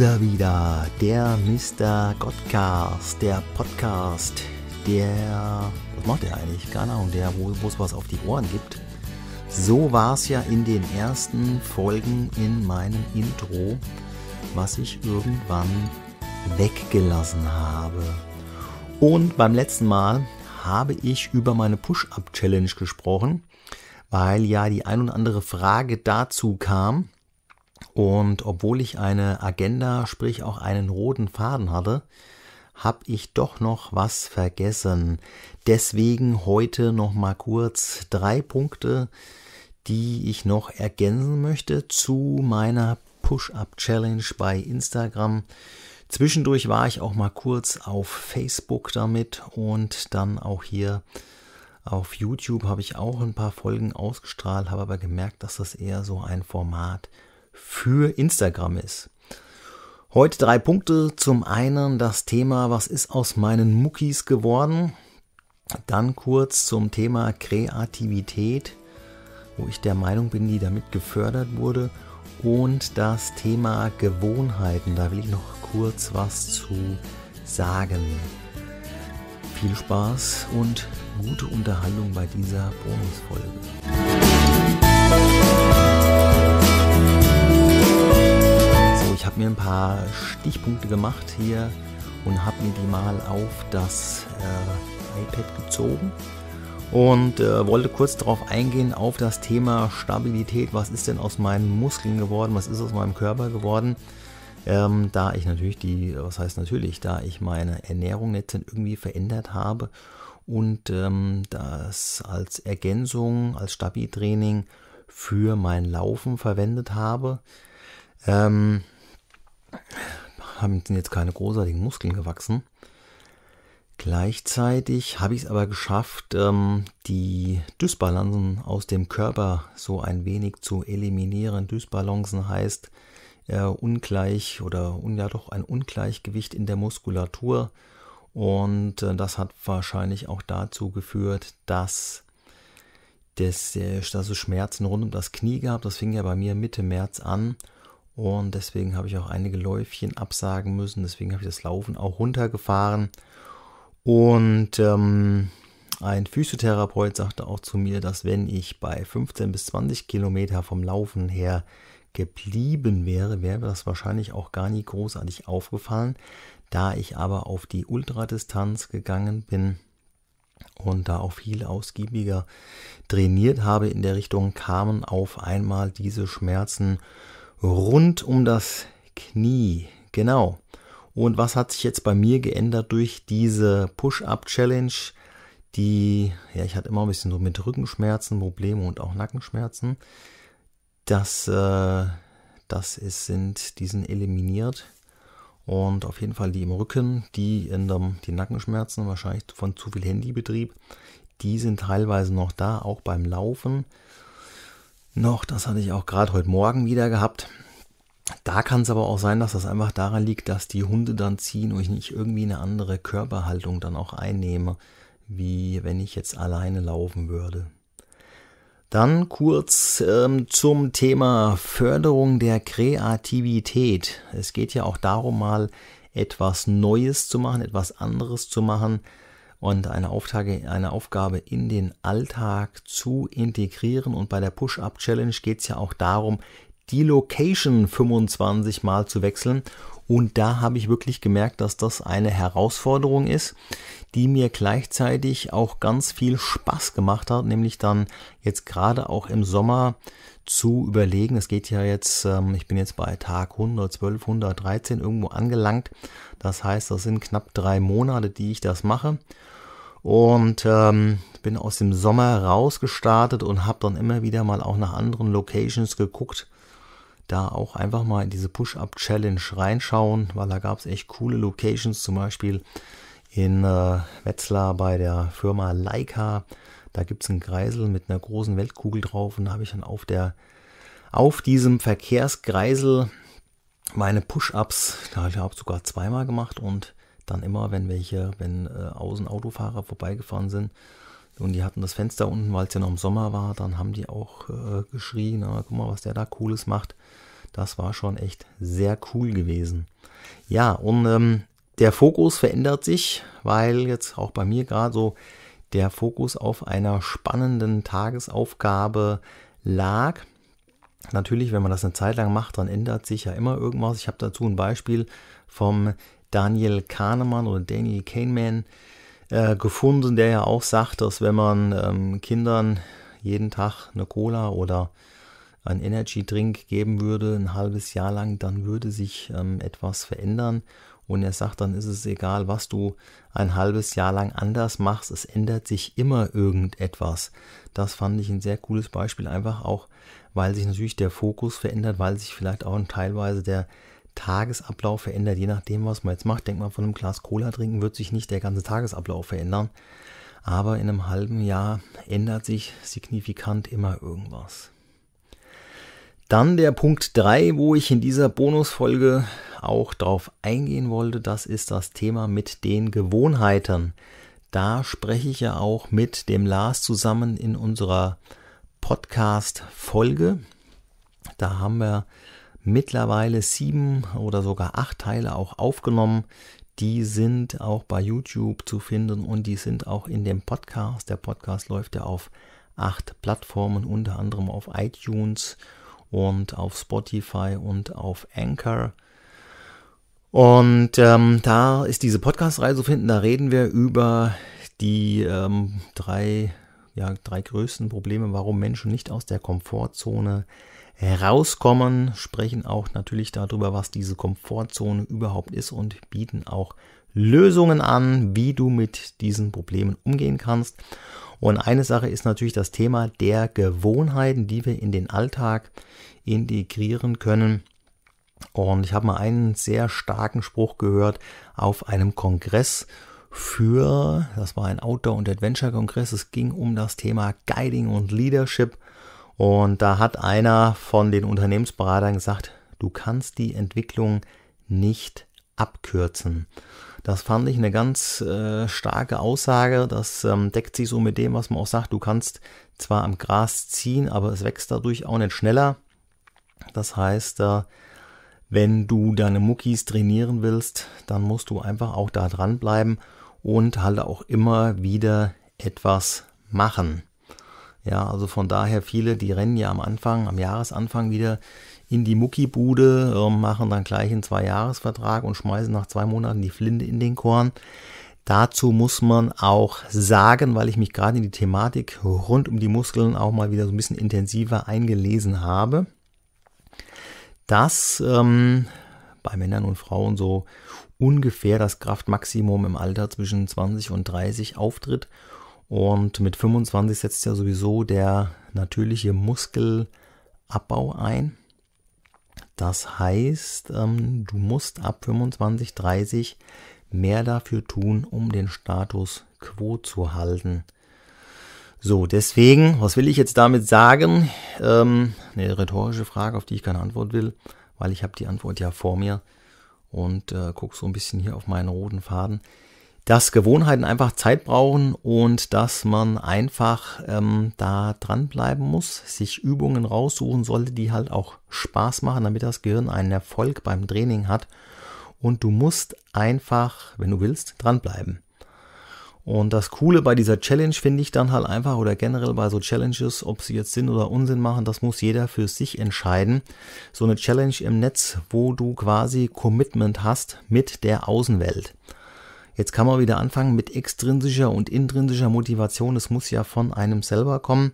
ist er wieder, der Mr. Godcast, der Podcast, der. Was macht der eigentlich? Keine Ahnung, der, wo es was auf die Ohren gibt. So war es ja in den ersten Folgen in meinem Intro, was ich irgendwann weggelassen habe. Und beim letzten Mal habe ich über meine Push-Up-Challenge gesprochen, weil ja die ein und andere Frage dazu kam. Und obwohl ich eine Agenda, sprich auch einen roten Faden hatte, habe ich doch noch was vergessen. Deswegen heute noch mal kurz drei Punkte, die ich noch ergänzen möchte zu meiner Push-Up-Challenge bei Instagram. Zwischendurch war ich auch mal kurz auf Facebook damit und dann auch hier auf YouTube habe ich auch ein paar Folgen ausgestrahlt, habe aber gemerkt, dass das eher so ein Format ist für Instagram ist. Heute drei Punkte. Zum einen das Thema, was ist aus meinen Muckis geworden? Dann kurz zum Thema Kreativität, wo ich der Meinung bin, die damit gefördert wurde. Und das Thema Gewohnheiten, da will ich noch kurz was zu sagen. Viel Spaß und gute Unterhaltung bei dieser Bonusfolge. habe mir ein paar Stichpunkte gemacht hier und habe mir die mal auf das äh, iPad gezogen und äh, wollte kurz darauf eingehen auf das Thema Stabilität. Was ist denn aus meinen Muskeln geworden? Was ist aus meinem Körper geworden? Ähm, da ich natürlich die, was heißt natürlich, da ich meine Ernährung jetzt irgendwie verändert habe und ähm, das als Ergänzung, als Stabiltraining für mein Laufen verwendet habe. Ähm, haben jetzt keine großartigen Muskeln gewachsen. Gleichzeitig habe ich es aber geschafft, ähm, die Dysbalancen aus dem Körper so ein wenig zu eliminieren. Dysbalancen heißt äh, ungleich oder ja doch ein Ungleichgewicht in der Muskulatur. Und äh, das hat wahrscheinlich auch dazu geführt, dass, das, äh, dass es Schmerzen rund um das Knie gab. Das fing ja bei mir Mitte März an. Und deswegen habe ich auch einige Läufchen absagen müssen. Deswegen habe ich das Laufen auch runtergefahren. Und ähm, ein Physiotherapeut sagte auch zu mir, dass wenn ich bei 15 bis 20 Kilometer vom Laufen her geblieben wäre, wäre das wahrscheinlich auch gar nie großartig aufgefallen. Da ich aber auf die Ultradistanz gegangen bin und da auch viel ausgiebiger trainiert habe in der Richtung, kamen auf einmal diese Schmerzen rund um das Knie. Genau. Und was hat sich jetzt bei mir geändert durch diese Push-Up-Challenge? Die, ja, ich hatte immer ein bisschen so mit Rückenschmerzen, Probleme und auch Nackenschmerzen. Das, äh, das ist, sind, die sind eliminiert. Und auf jeden Fall die im Rücken, die in dem, die Nackenschmerzen, wahrscheinlich von zu viel Handybetrieb, die sind teilweise noch da, auch beim Laufen noch, das hatte ich auch gerade heute Morgen wieder gehabt. Da kann es aber auch sein, dass das einfach daran liegt, dass die Hunde dann ziehen und ich nicht irgendwie eine andere Körperhaltung dann auch einnehme, wie wenn ich jetzt alleine laufen würde. Dann kurz ähm, zum Thema Förderung der Kreativität. Es geht ja auch darum, mal etwas Neues zu machen, etwas anderes zu machen, und eine Aufgabe, eine Aufgabe in den Alltag zu integrieren. Und bei der Push-Up-Challenge geht es ja auch darum, die Location 25 Mal zu wechseln. Und da habe ich wirklich gemerkt, dass das eine Herausforderung ist, die mir gleichzeitig auch ganz viel Spaß gemacht hat, nämlich dann jetzt gerade auch im Sommer zu überlegen. Es geht ja jetzt, ähm, ich bin jetzt bei Tag 112, 113 irgendwo angelangt. Das heißt, das sind knapp drei Monate, die ich das mache und ähm, bin aus dem Sommer rausgestartet und habe dann immer wieder mal auch nach anderen Locations geguckt. Da auch einfach mal in diese Push-Up-Challenge reinschauen, weil da gab es echt coole Locations, zum Beispiel in äh, Wetzlar bei der Firma Leica. Da gibt es einen Kreisel mit einer großen Weltkugel drauf und da habe ich dann auf, der, auf diesem Verkehrskreisel meine Push-Ups, da habe ich sogar zweimal gemacht und dann immer, wenn welche, wenn äh, außen Autofahrer vorbeigefahren sind und die hatten das Fenster unten, weil es ja noch im Sommer war, dann haben die auch äh, geschrien, ah, guck mal, was der da Cooles macht. Das war schon echt sehr cool gewesen. Ja, und ähm, der Fokus verändert sich, weil jetzt auch bei mir gerade so der Fokus auf einer spannenden Tagesaufgabe lag. Natürlich, wenn man das eine Zeit lang macht, dann ändert sich ja immer irgendwas. Ich habe dazu ein Beispiel vom Daniel Kahnemann oder Daniel Kahneman äh, gefunden, der ja auch sagt, dass wenn man ähm, Kindern jeden Tag eine Cola oder einen Energy Drink geben würde, ein halbes Jahr lang, dann würde sich ähm, etwas verändern. Und er sagt, dann ist es egal, was du ein halbes Jahr lang anders machst, es ändert sich immer irgendetwas. Das fand ich ein sehr cooles Beispiel, einfach auch, weil sich natürlich der Fokus verändert, weil sich vielleicht auch teilweise der Tagesablauf verändert, je nachdem, was man jetzt macht. Denkt man, von einem Glas Cola trinken wird sich nicht der ganze Tagesablauf verändern. Aber in einem halben Jahr ändert sich signifikant immer irgendwas. Dann der Punkt 3, wo ich in dieser Bonusfolge auch drauf eingehen wollte, das ist das Thema mit den Gewohnheiten. Da spreche ich ja auch mit dem Lars zusammen in unserer Podcast-Folge. Da haben wir mittlerweile sieben oder sogar acht Teile auch aufgenommen. Die sind auch bei YouTube zu finden und die sind auch in dem Podcast. Der Podcast läuft ja auf acht Plattformen, unter anderem auf iTunes und auf Spotify und auf Anchor. Und ähm, da ist diese Podcast-Reihe zu finden. Da reden wir über die ähm, drei ja, drei größten Probleme, warum Menschen nicht aus der Komfortzone herauskommen, sprechen auch natürlich darüber, was diese Komfortzone überhaupt ist und bieten auch Lösungen an, wie du mit diesen Problemen umgehen kannst. Und eine Sache ist natürlich das Thema der Gewohnheiten, die wir in den Alltag integrieren können. Und ich habe mal einen sehr starken Spruch gehört auf einem Kongress für, das war ein Outdoor- und Adventure-Kongress, es ging um das Thema Guiding und Leadership. Und da hat einer von den Unternehmensberatern gesagt, du kannst die Entwicklung nicht abkürzen. Das fand ich eine ganz äh, starke Aussage. Das ähm, deckt sich so mit dem, was man auch sagt. Du kannst zwar am Gras ziehen, aber es wächst dadurch auch nicht schneller. Das heißt, äh, wenn du deine Muckis trainieren willst, dann musst du einfach auch da dranbleiben und halt auch immer wieder etwas machen. Ja, also von daher viele, die rennen ja am Anfang, am Jahresanfang wieder in die Muckibude, ähm, machen dann gleich einen Zwei-Jahres-Vertrag und schmeißen nach zwei Monaten die Flinte in den Korn. Dazu muss man auch sagen, weil ich mich gerade in die Thematik rund um die Muskeln auch mal wieder so ein bisschen intensiver eingelesen habe, dass ähm, bei Männern und Frauen so ungefähr das Kraftmaximum im Alter zwischen 20 und 30 auftritt. Und mit 25 setzt ja sowieso der natürliche Muskelabbau ein. Das heißt, ähm, du musst ab 25, 30 mehr dafür tun, um den Status quo zu halten. So, deswegen, was will ich jetzt damit sagen? Ähm, eine rhetorische Frage, auf die ich keine Antwort will, weil ich habe die Antwort ja vor mir und äh, gucke so ein bisschen hier auf meinen roten Faden. Dass Gewohnheiten einfach Zeit brauchen und dass man einfach ähm, da dranbleiben muss, sich Übungen raussuchen sollte, die halt auch Spaß machen, damit das Gehirn einen Erfolg beim Training hat. Und du musst einfach, wenn du willst, dranbleiben. Und das Coole bei dieser Challenge finde ich dann halt einfach oder generell bei so Challenges, ob sie jetzt Sinn oder Unsinn machen, das muss jeder für sich entscheiden. So eine Challenge im Netz, wo du quasi Commitment hast mit der Außenwelt. Jetzt kann man wieder anfangen mit extrinsischer und intrinsischer Motivation. Das muss ja von einem selber kommen.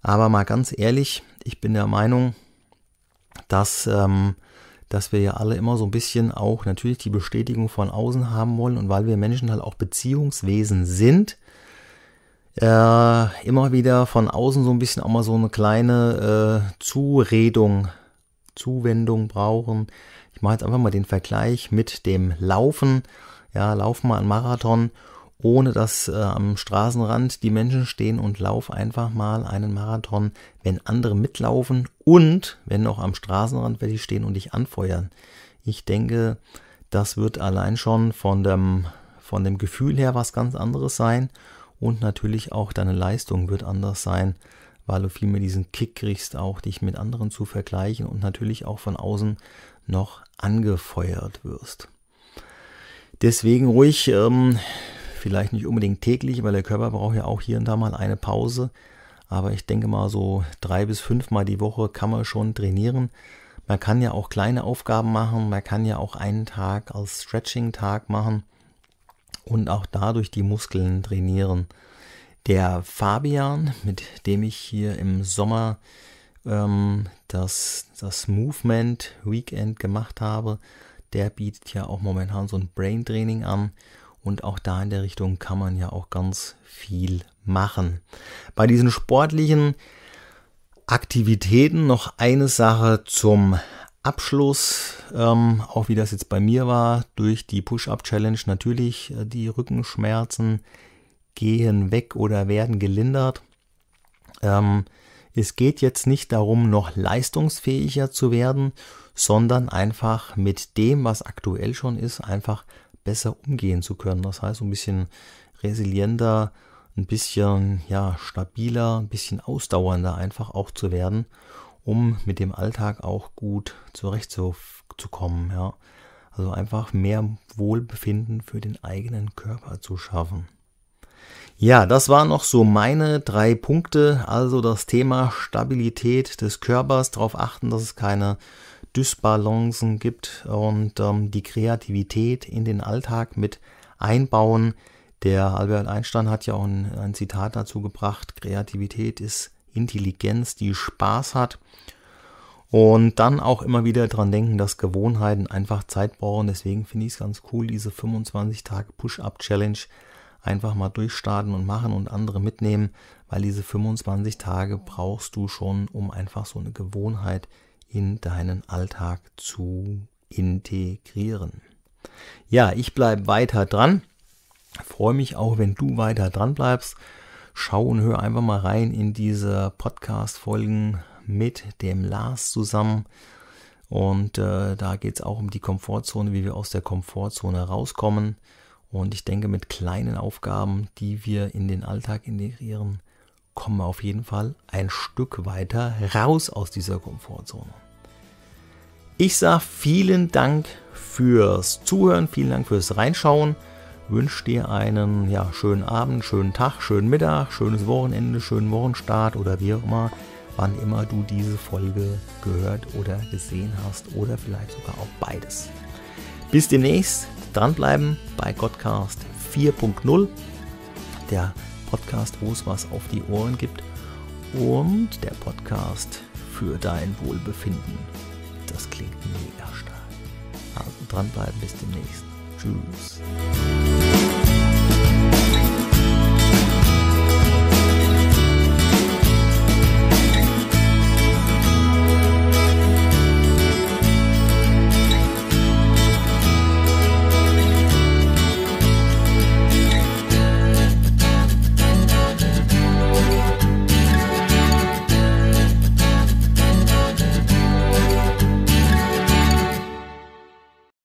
Aber mal ganz ehrlich, ich bin der Meinung, dass ähm, dass wir ja alle immer so ein bisschen auch natürlich die Bestätigung von außen haben wollen und weil wir Menschen halt auch Beziehungswesen sind, äh, immer wieder von außen so ein bisschen auch mal so eine kleine äh, Zuredung, Zuwendung brauchen. Ich mache jetzt einfach mal den Vergleich mit dem Laufen. Ja, laufen mal einen Marathon ohne dass äh, am Straßenrand die Menschen stehen und lauf einfach mal einen Marathon, wenn andere mitlaufen und wenn auch am Straßenrand welche stehen und dich anfeuern. Ich denke, das wird allein schon von dem, von dem Gefühl her was ganz anderes sein und natürlich auch deine Leistung wird anders sein, weil du viel mehr diesen Kick kriegst, auch dich mit anderen zu vergleichen und natürlich auch von außen noch angefeuert wirst. Deswegen ruhig ähm, vielleicht nicht unbedingt täglich, weil der Körper braucht ja auch hier und da mal eine Pause. Aber ich denke mal, so drei bis fünf Mal die Woche kann man schon trainieren. Man kann ja auch kleine Aufgaben machen. Man kann ja auch einen Tag als Stretching-Tag machen und auch dadurch die Muskeln trainieren. Der Fabian, mit dem ich hier im Sommer ähm, das, das Movement Weekend gemacht habe, der bietet ja auch momentan so ein Brain Training an. Und auch da in der Richtung kann man ja auch ganz viel machen. Bei diesen sportlichen Aktivitäten noch eine Sache zum Abschluss, ähm, auch wie das jetzt bei mir war, durch die Push-Up-Challenge natürlich äh, die Rückenschmerzen gehen weg oder werden gelindert. Ähm, es geht jetzt nicht darum, noch leistungsfähiger zu werden, sondern einfach mit dem, was aktuell schon ist, einfach besser umgehen zu können. Das heißt, ein bisschen resilienter, ein bisschen ja, stabiler, ein bisschen ausdauernder einfach auch zu werden, um mit dem Alltag auch gut zurechtzukommen. Ja. Also einfach mehr Wohlbefinden für den eigenen Körper zu schaffen. Ja, das waren noch so meine drei Punkte. Also das Thema Stabilität des Körpers, darauf achten, dass es keine Dysbalancen gibt und ähm, die Kreativität in den Alltag mit einbauen. Der Albert Einstein hat ja auch ein, ein Zitat dazu gebracht, Kreativität ist Intelligenz, die Spaß hat. Und dann auch immer wieder dran denken, dass Gewohnheiten einfach Zeit brauchen. Deswegen finde ich es ganz cool, diese 25 Tage Push-Up-Challenge einfach mal durchstarten und machen und andere mitnehmen, weil diese 25 Tage brauchst du schon, um einfach so eine Gewohnheit in deinen Alltag zu integrieren. Ja, ich bleibe weiter dran. Freue mich auch, wenn du weiter dran bleibst. Schau und hör einfach mal rein in diese Podcast-Folgen mit dem Lars zusammen. Und äh, da geht es auch um die Komfortzone, wie wir aus der Komfortzone rauskommen. Und ich denke, mit kleinen Aufgaben, die wir in den Alltag integrieren, kommen wir auf jeden Fall ein Stück weiter raus aus dieser Komfortzone. Ich sage vielen Dank fürs Zuhören, vielen Dank fürs Reinschauen. Wünsche dir einen ja, schönen Abend, schönen Tag, schönen Mittag, schönes Wochenende, schönen Wochenstart oder wie auch immer, wann immer du diese Folge gehört oder gesehen hast oder vielleicht sogar auch beides. Bis demnächst, dranbleiben bei Godcast 4.0, der Podcast, wo es was auf die Ohren gibt und der Podcast für dein Wohlbefinden. Das klingt mega stark. Also dranbleiben, bis demnächst. Tschüss.